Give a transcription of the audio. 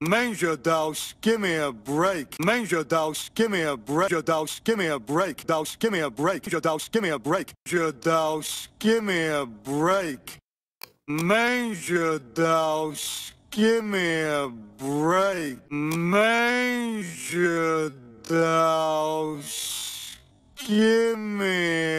Manger douse, give me a break. Manger douse, give me a break. Your douse, give me a break. Douse, give me a break. Your douse, give me a break. Your douse, give me a break. Manger douse, give me a break. Manger douse, give me